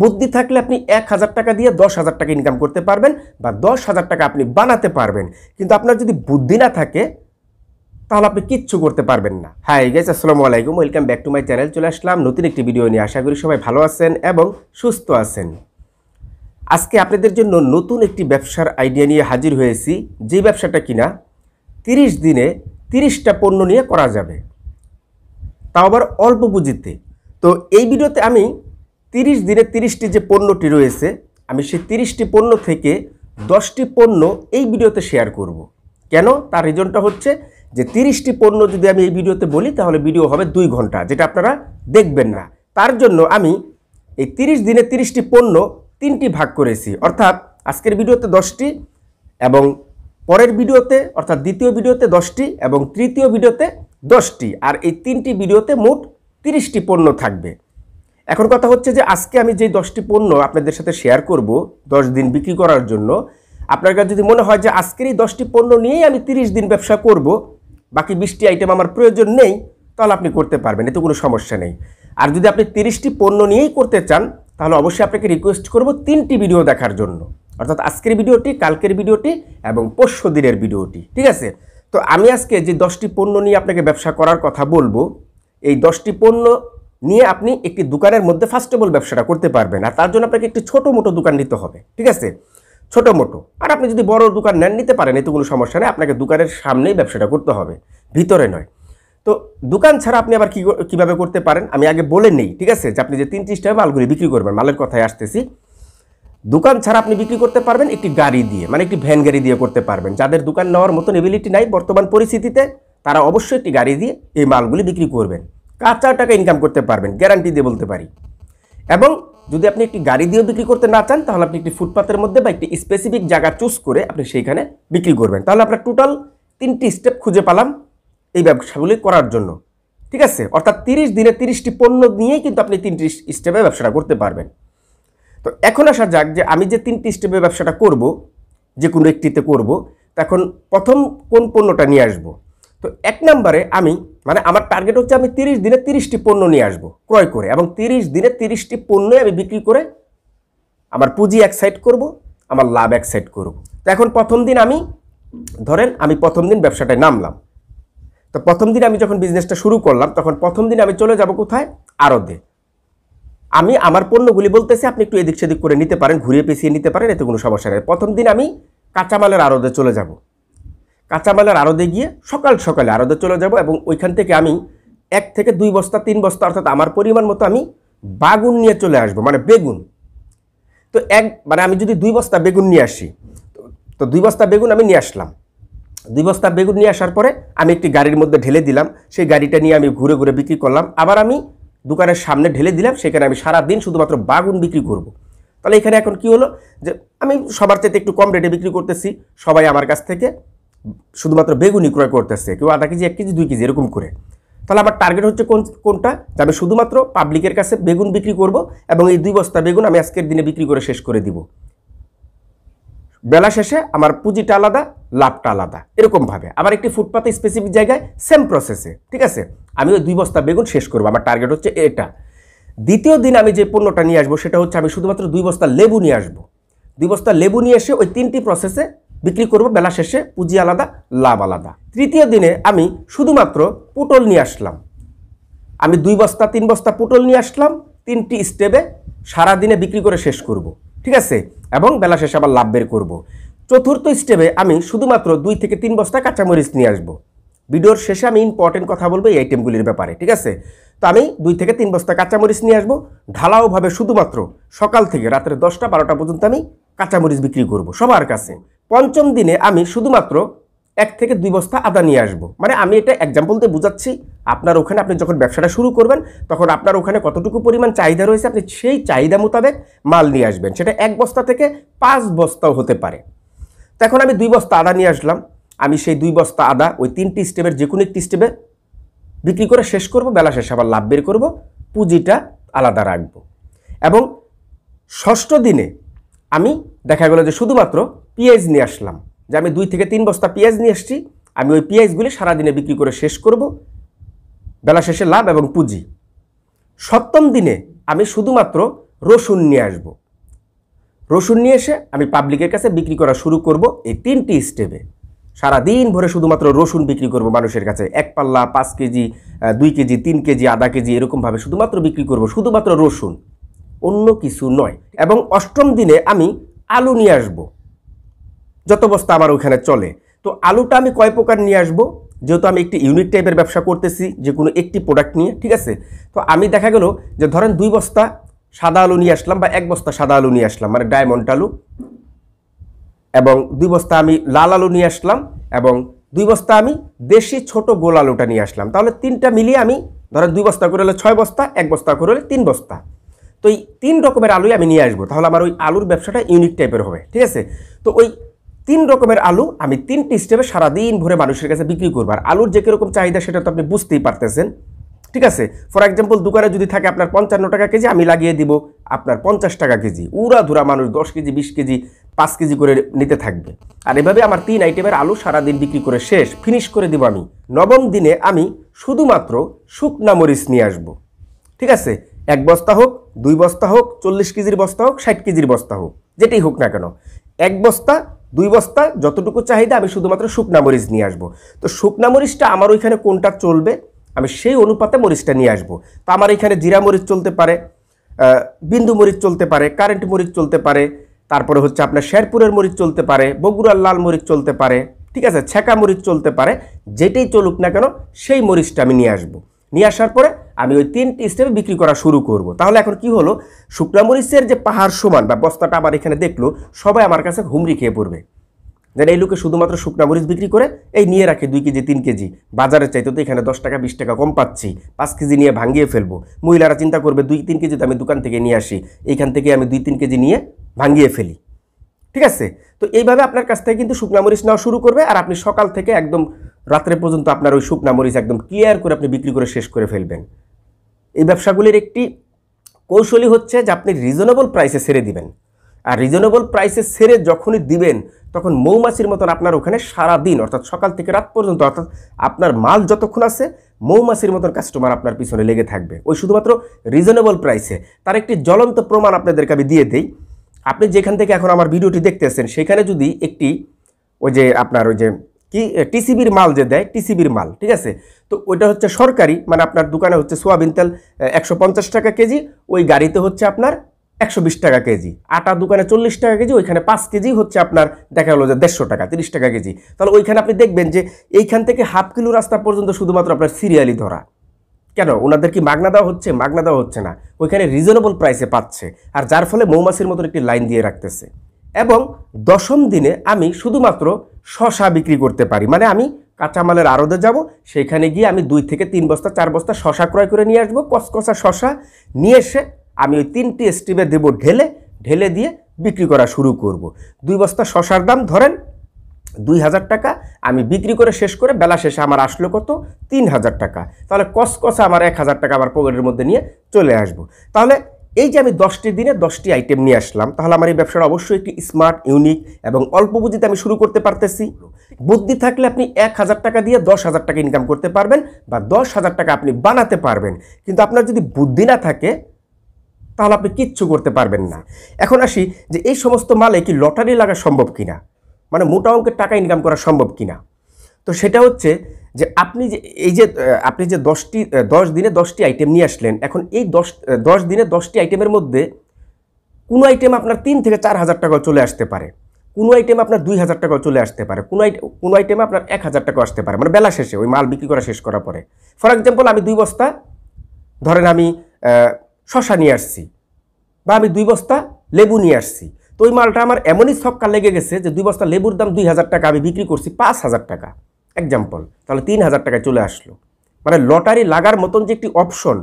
বুদ্ধি থাকলে আপনি এক হাজার টাকা দিয়ে দশ হাজার টাকা ইনকাম করতে পারবেন বা দশ হাজার টাকা আপনি বানাতে পারবেন কিন্তু আপনার যদি বুদ্ধি না থাকে তাহলে আপনি কিচ্ছু করতে পারবেন না হাই গেছে আসসালামু আলাইকুম welcome back to my channel চলে আসলাম নতুন একটি ভিডিও নিয়ে আশা করি সবাই ভালো আছেন এবং সুস্থ আছেন আজকে আপনাদের জন্য নতুন একটি ব্যবসার আইডিয়া নিয়ে হাজির হয়েছি যে ব্যবসাটা কিনা তিরিশ দিনে তিরিশটা পণ্য নিয়ে করা যাবে তাও আবার অল্প পুঁজিতে তো এই ভিডিওতে আমি তিরিশ দিনে তিরিশটি যে পণ্যটি রয়েছে আমি সেই তিরিশটি পণ্য থেকে দশটি পণ্য এই ভিডিওতে শেয়ার করব। কেন তার রিজনটা হচ্ছে যে তিরিশটি পণ্য যদি আমি এই ভিডিওতে বলি তাহলে ভিডিও হবে দুই ঘন্টা যেটা আপনারা দেখবেন না তার জন্য আমি এই তিরিশ দিনে তিরিশটি পণ্য তিনটি ভাগ করেছি অর্থাৎ আজকের ভিডিওতে দশটি এবং পরের ভিডিওতে অর্থাৎ দ্বিতীয় ভিডিওতে দশটি এবং তৃতীয় ভিডিওতে দশটি আর এই তিনটি ভিডিওতে মোট তিরিশটি পণ্য থাকবে এখন কথা হচ্ছে যে আজকে আমি যে দশটি পণ্য আপনাদের সাথে শেয়ার করব দশ দিন বিক্রি করার জন্য আপনার কাছে যদি মনে হয় যে আজকের এই দশটি পণ্য নিয়েই আমি তিরিশ দিন ব্যবসা করব বাকি বিশটি আইটেম আমার প্রয়োজন নেই তাহলে আপনি করতে পারবেন এতে কোনো সমস্যা নেই আর যদি আপনি তিরিশটি পণ্য নিয়েই করতে চান তাহলে অবশ্যই আপনাকে রিকোয়েস্ট করব তিনটি ভিডিও দেখার জন্য অর্থাৎ আজকের ভিডিওটি কালকের ভিডিওটি এবং পরশু দিনের ভিডিওটি ঠিক আছে তো আমি আজকে যে দশটি পণ্য নিয়ে আপনাকে ব্যবসা করার কথা বলবো এই দশটি পণ্য নিয়ে আপনি একটি দোকানের মধ্যে ফার্স্ট অফ অল ব্যবসাটা করতে পারবেন আর তার জন্য আপনাকে একটি ছোটো মোটো দোকান নিতে হবে ঠিক আছে ছোটো মোটো আর আপনি যদি বড় দোকান নেন নিতে পারেন এতে কোনো সমস্যা নেই আপনাকে দোকানের সামনেই ব্যবসাটা করতে হবে ভিতরে নয় তো দোকান ছাড়া আপনি আবার কী কীভাবে করতে পারেন আমি আগে বলে নেই ঠিক আছে যে আপনি যে তিন স্টেপে মালগুলি বিক্রি করবেন মালের কথায় আসতেছি দোকান ছাড়া আপনি বিক্রি করতে পারবেন একটি গাড়ি দিয়ে মানে একটি ভ্যান গাড়ি দিয়ে করতে পারবেন যাদের দোকান নেওয়ার মতন এবিলিটি নাই বর্তমান পরিস্থিতিতে তারা অবশ্যই একটি গাড়ি দিয়ে এই মালগুলি বিক্রি করবেন কাঁচা টাকা ইনকাম করতে পারবেন গ্যারান্টি দিয়ে বলতে পারি এবং যদি আপনি একটি গাড়ি দিয়েও বিক্রি করতে না চান তাহলে আপনি একটি ফুটপাতের মধ্যে বা একটি স্পেসিফিক জায়গা চুজ করে আপনি সেইখানে বিক্রি করবেন তাহলে আপনার টোটাল তিনটি স্টেপ খুঁজে পেলাম এই ব্যবসাগুলি করার জন্য ঠিক আছে অর্থাৎ তিরিশ দিনে তিরিশটি পণ্য নিয়েই কিন্তু আপনি তিনটি স্টেপে ব্যবসাটা করতে পারবেন তো এখন আসা যাক যে আমি যে তিনটি স্টেপে ব্যবসাটা করব যে কোনো একটিতে করব তখন প্রথম কোন পণ্যটা নিয়ে আসবো তো এক নম্বরে আমি মানে আমার টার্গেট হচ্ছে আমি তিরিশ দিনে তিরিশটি পণ্য নিয়ে আসবো ক্রয় করে এবং তিরিশ দিনে তিরিশটি পণ্য আমি বিক্রি করে আমার পুঁজি এক সাইড করব আমার লাভ এক সাইড করব তো এখন প্রথম দিন আমি ধরেন আমি প্রথম দিন ব্যবসাটায় নামলাম তো প্রথম দিন আমি যখন বিজনেসটা শুরু করলাম তখন প্রথম দিন আমি চলে যাব কোথায় আরদে আমি আমার পণ্যগুলি বলতেছি আপনি একটু এদিক সেদিক করে নিতে পারেন ঘুরিয়ে পেঁচিয়ে নিতে পারেন এতে কোনো সমস্যা নেই প্রথম দিন আমি কাঁচামালের আরদে চলে যাব কাঁচামালের আড়দে গিয়ে সকাল সকালে আড়দে চলে যাব এবং ওইখান থেকে আমি এক থেকে দুই বস্তা তিন বস্তা অর্থাৎ আমার পরিমাণ মতো আমি বাগুন নিয়ে চলে আসব মানে বেগুন তো এক মানে আমি যদি দুই বস্তা বেগুন নিয়ে আসি তো দুই বস্তা বেগুন আমি নিয়ে আসলাম দুই বস্তা বেগুন নিয়ে আসার পরে আমি একটি গাড়ির মধ্যে ঢেলে দিলাম সেই গাড়িটা নিয়ে আমি ঘুরে ঘুরে বিক্রি করলাম আবার আমি দোকানের সামনে ঢেলে দিলাম সেখানে আমি সারা দিন শুধুমাত্র বাগুন বিক্রি করব। তাহলে এখানে এখন কি হলো যে আমি সবার চাইতে একটু কম রেটে বিক্রি করতেছি সবাই আমার কাছ থেকে শুধুমাত্র বেগুনি ক্রয় করতেছে কেউ আধা কেজি এক কেজি দুই কেজি এরকম করে তাহলে আমার টার্গেট হচ্ছে কোন কোনটা যে আমি শুধুমাত্র পাবলিকের কাছে বেগুন বিক্রি করব এবং এই দুই বস্তা বেগুন আমি আজকের দিনে বিক্রি করে শেষ করে দিব বেলা শেষে আমার পুঁজিটা আলাদা লাভটা আলাদা এরকমভাবে আবার একটি ফুটপাতে স্পেসিফিক জায়গায় সেম প্রসেসে ঠিক আছে আমি ওই দুই বস্তা বেগুন শেষ করবো আমার টার্গেট হচ্ছে এটা দ্বিতীয় দিন আমি যে পণ্যটা নিয়ে আসবো সেটা হচ্ছে আমি শুধুমাত্র দুই বস্তা লেবু নিয়ে আসবো দুই বস্তা লেবু নিয়ে এসে ওই তিনটি প্রসেসে বিক্রি করব বেলা শেষে পুঁজি আলাদা লাভ আলাদা তৃতীয় দিনে আমি শুধুমাত্র পুটল নিয়ে আসলাম আমি দুই বস্তা তিন বস্তা পুটল নিয়ে আসলাম তিনটি স্টেপে সারা দিনে বিক্রি করে শেষ করব। ঠিক আছে এবং বেলা শেষে আবার লাভ বের করবো চতুর্থ স্টেপে আমি শুধুমাত্র দুই থেকে তিন বস্তা কাঁচামরিচ নিয়ে আসব। ভিডিওর শেষে আমি ইম্পর্টেন্ট কথা বলবো এই আইটেমগুলির ব্যাপারে ঠিক আছে তো আমি দুই থেকে তিন বস্তা কাঁচামরিচ নিয়ে আসবো ঢালাওভাবে শুধুমাত্র সকাল থেকে রাত্রে দশটা বারোটা পর্যন্ত আমি কাঁচামরিচ বিক্রি করব সবার কাছে পঞ্চম দিনে আমি শুধুমাত্র এক থেকে দুই বস্তা আদা নিয়ে আসবো মানে আমি এটা এক্সাম্পল দিয়ে বোঝাচ্ছি আপনার ওখানে আপনি যখন ব্যবসাটা শুরু করবেন তখন আপনার ওখানে কতটুকু পরিমাণ চাহিদা রয়েছে আপনি সেই চাহিদা মোতাবেক মাল নিয়ে আসবেন সেটা এক বস্তা থেকে পাঁচ বস্তাও হতে পারে তখন আমি দুই বস্তা আদা নিয়ে আসলাম আমি সেই দুই বস্তা আদা ওই তিনটি স্টেপের যে কোনো একটি স্টেপে বিক্রি করে শেষ করব বেলা শেষে আবার লাভ বের করবো পুঁজিটা আলাদা রাখবো এবং ষষ্ঠ দিনে আমি দেখা গেলো যে শুধুমাত্র পেঁয়াজ নিয়ে আসলাম যে আমি দুই থেকে তিন বস্তা পেঁয়াজ নিয়ে আসছি আমি ওই পেঁয়াজগুলি সারাদিনে বিক্রি করে শেষ করব বেলা শেষে লাভ এবং পুঁজি সপ্তম দিনে আমি শুধুমাত্র রসুন নিয়ে আসব রসুন নিয়ে এসে আমি পাবলিকের কাছে বিক্রি করা শুরু করব এই তিনটি স্টেপে সারাদিন ভরে শুধুমাত্র রসুন বিক্রি করব মানুষের কাছে এক পাল্লা পাঁচ কেজি দুই কেজি তিন কেজি আধা কেজি এরকমভাবে শুধুমাত্র বিক্রি করব শুধুমাত্র রসুন অন্য কিছু নয় এবং অষ্টম দিনে আমি আলু নিয়ে আসব যত বস্তা আমার ওখানে চলে তো আলুটা আমি কয় প্রকার নিয়ে আসব যেহেতু আমি একটি ইউনিট টাইপের ব্যবসা করতেছি যে কোনো একটি প্রোডাক্ট নিয়ে ঠিক আছে তো আমি দেখা গেল যে ধরেন দুই বস্তা সাদা আলু নিয়ে আসলাম বা এক বস্তা সাদা আলু নিয়ে আসলাম মানে ডায়মন্ড আলু এবং দুই বস্তা আমি লাল আলু নিয়ে আসলাম এবং দুই বস্তা আমি দেশি ছোট গোল আলুটা নিয়ে আসলাম তাহলে তিনটা মিলিয়ে আমি ধরেন দুই বস্তা করে হলে ছয় বস্তা এক বস্তা করে হলে তিন বস্তা তো এই তিন রকমের আলুই আমি নিয়ে আসবো তাহলে আমার ওই আলুর ব্যবসাটা ইউনিক টাইপের হবে ঠিক আছে তো ওই তিন রকমের আলু আমি তিনটি স্টেপে সারাদিন ভরে মানুষের কাছে বিক্রি করবো আর আলুর যে কীরকম চাহিদা সেটা তো আপনি বুঝতেই পারতেছেন ঠিক আছে ফর এক্সাম্পল দোকানে যদি থাকে আপনার পঞ্চান্ন টাকা কেজি আমি লাগিয়ে দিব আপনার পঞ্চাশ টাকা কেজি উড়া ধুরা মানুষ দশ কেজি বিশ কেজি পাঁচ কেজি করে নিতে থাকবে আর এভাবে আমার তিন আইটেমের আলু সারাদিন বিক্রি করে শেষ ফিনিশ করে দিব আমি নবম দিনে আমি শুধুমাত্র শুকনা মরিচ নিয়ে আসব ঠিক আছে এক বস্তা হোক দুই বস্তা হোক চল্লিশ কেজির বস্তা হোক ষাট কেজির বস্তা হোক যেটাই হোক না কেন এক বস্তা দুই বস্তা যতটুকু চাহিদা আমি শুধুমাত্র শুকনা মরিচ নিয়ে আসবো তো শুকনা মরিচটা আমার ওইখানে কোনটা চলবে আমি সেই অনুপাতে মরিচটা নিয়ে আসবো তো আমার এখানে জিরা মরিচ চলতে পারে বিন্দু মরিচ চলতে পারে কারেন্ট মরিচ চলতে পারে তারপরে হচ্ছে আপনার শেরপুরের মরিচ চলতে পারে বগুড়ার লাল মরিচ চলতে পারে ঠিক আছে ছ্যাঁকা মরিচ চলতে পারে যেটাই চলুক না কেন সেই মরিচটা আমি নিয়ে আসবো নিয়ে আসার পরে আমি ওই তিনটি স্টেপে বিক্রি করা শুরু করব। তাহলে এখন কি হলো শুক্লামরিচের যে পাহাড় সমান বা বস্তাটা আমার এখানে দেখলো সবাই আমার কাছে হুমড়ি খেয়ে পড়বে যেন এই লোকে শুধুমাত্র শুকনামরিচ বিক্রি করে এই নিয়ে রাখে দুই কেজি তিন কেজি বাজারে চাইতে তো এখানে দশ টাকা বিশ টাকা কম পাচ্ছি পাঁচ কেজি নিয়ে ভাঙিয়ে ফেলবো মহিলারা চিন্তা করবে দুই তিন কেজি তো আমি দোকান থেকে নিয়ে আসি এইখান থেকে আমি দুই তিন কেজি নিয়ে ভাঙিয়ে ফেলি ঠিক আছে তো এইভাবে আপনার কাছ থেকে কিন্তু শুকনামরিচ নেওয়া শুরু করবে আর আপনি সকাল থেকে একদম রাত্রে পর্যন্ত আপনার ওই শুকনামরিচ একদম ক্লিয়ার করে আপনি বিক্রি করে শেষ করে ফেলবেন এই ব্যবসাগুলির একটি কৌশলই হচ্ছে যে আপনি রিজনেবল প্রাইসে সেরে দিবেন আর রিজনেবল প্রাইসে সেরে যখনই দিবেন তখন মৌমাছির মতন আপনার ওখানে সারা দিন অর্থাৎ সকাল থেকে রাত পর্যন্ত অর্থাৎ আপনার মাল যতক্ষণ আছে মৌমাছির মতন কাস্টমার আপনার পিছনে লেগে থাকবে ওই শুধুমাত্র রিজনেবল প্রাইসে তার একটি জ্বলন্ত প্রমাণ আপনাদেরকে আমি দিয়ে দিই আপনি যেখান থেকে এখন আমার ভিডিওটি দেখতেছেন সেখানে যদি একটি ওই যে আপনার ওই যে কি টিসিবির মাল যে দেয় টিসিবির মাল ঠিক আছে তো ওইটা হচ্ছে সরকারি মানে আপনার দোকানে হচ্ছে সোয়াবিন তেল একশো টাকা কেজি ওই গাড়িতে হচ্ছে আপনার একশো টাকা কেজি আটা দোকানে চল্লিশ টাকা কেজি ওইখানে পাঁচ কেজি হচ্ছে আপনার দেখা গেলো যে দেড়শো টাকা তিরিশ টাকা কেজি তাহলে ওইখানে আপনি দেখবেন যে এইখান থেকে হাফ কিলো রাস্তা পর্যন্ত শুধুমাত্র আপনার সিরিয়ালি ধরা কেন ওনাদের কি মাগনা দেওয়া হচ্ছে মাগনা দেওয়া হচ্ছে না ওইখানে রিজনেবল প্রাইসে পাচ্ছে আর যার ফলে মৌমাছির মতন একটি লাইন দিয়ে রাখতেছে এবং দশম দিনে আমি শুধুমাত্র শশা বিক্রি করতে পারি মানে আমি কাঁচামালের আড়দে যাব সেখানে গিয়ে আমি দুই থেকে তিন বস্তা চার বস্তা শশা ক্রয় করে নিয়ে আসবো কসকসা শশা নিয়ে এসে আমি ওই তিনটি স্টিমে দেব ঢেলে ঢেলে দিয়ে বিক্রি করা শুরু করব। দুই বস্তা শশার দাম ধরেন দুই হাজার টাকা আমি বিক্রি করে শেষ করে বেলা শেষে আমার আসলো কত তিন হাজার টাকা তাহলে কসকসা আমার এক হাজার টাকা আমার পকেটের মধ্যে নিয়ে চলে আসব। তাহলে এই যে আমি দশটি দিনে দশটি আইটেম নিয়ে আসলাম তাহলে আমার এই ব্যবসাটা অবশ্যই একটি স্মার্ট ইউনিক এবং অল্প বুঝিতে আমি শুরু করতে পারতেছি বুদ্ধি থাকলে আপনি এক হাজার টাকা দিয়ে দশ হাজার টাকা ইনকাম করতে পারবেন বা দশ হাজার টাকা আপনি বানাতে পারবেন কিন্তু আপনার যদি বুদ্ধি না থাকে তাহলে আপনি কিচ্ছু করতে পারবেন না এখন আসি যে এই সমস্ত মালে কি লটারি লাগা সম্ভব কিনা মানে মোটা অঙ্কের টাকা ইনকাম করা সম্ভব কিনা তো সেটা হচ্ছে যে আপনি যে এই যে আপনি যে দশটি দশ দিনে দশটি আইটেম নিয়ে আসলেন এখন এই দশ দশ দিনে দশটি আইটেমের মধ্যে কোনো আইটেম আপনার তিন থেকে চার হাজার টাকা চলে আসতে পারে কোনো আইটেম আপনার দুই হাজার টাকাও চলে আসতে পারে কোনো কোনো আইটেমে আপনার এক হাজার টাকাও আসতে পারে মানে বেলা শেষে ওই মাল বিক্রি করা শেষ করার পরে ফর এক্সাম্পল আমি দুই বস্তা ধরেন আমি শশা নিয়ে আসছি বা আমি দুই বস্তা লেবু নিয়ে আসছি তো ওই মালটা আমার এমনই ছক্কা লেগে গেছে যে দুই বস্তা লেবুর দাম দুই হাজার টাকা আমি বিক্রি করছি পাঁচ হাজার টাকা এক্সাম্পল তাহলে তিন হাজার টাকায় চলে আসলো মানে লটারি লাগার মতন যে একটি অপশন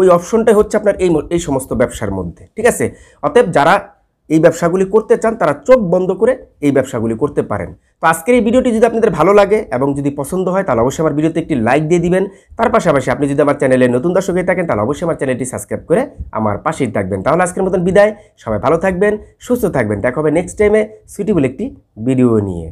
ওই অপশনটাই হচ্ছে আপনার এই এই সমস্ত ব্যবসার মধ্যে ঠিক আছে অতএব যারা এই ব্যবসাগুলি করতে চান তারা চোখ বন্ধ করে এই ব্যবসাগুলি করতে পারেন তো আজকের এই ভিডিওটি যদি আপনাদের ভালো লাগে এবং যদি পছন্দ হয় তাহলে অবশ্যই আমার ভিডিওতে একটি লাইক দিয়ে দিবেন তার পাশাপাশি আপনি যদি আমার চ্যানেলে নতুন দর্শক হয়ে থাকেন তাহলে অবশ্যই আমার চ্যানেলটি সাবস্ক্রাইব করে আমার পাশেই থাকবেন তাহলে আজকের মতন বিদায় সবাই ভালো থাকবেন সুস্থ থাকবেন দেখা হবে নেক্সট টাইমে সুইটেবল একটি ভিডিও নিয়ে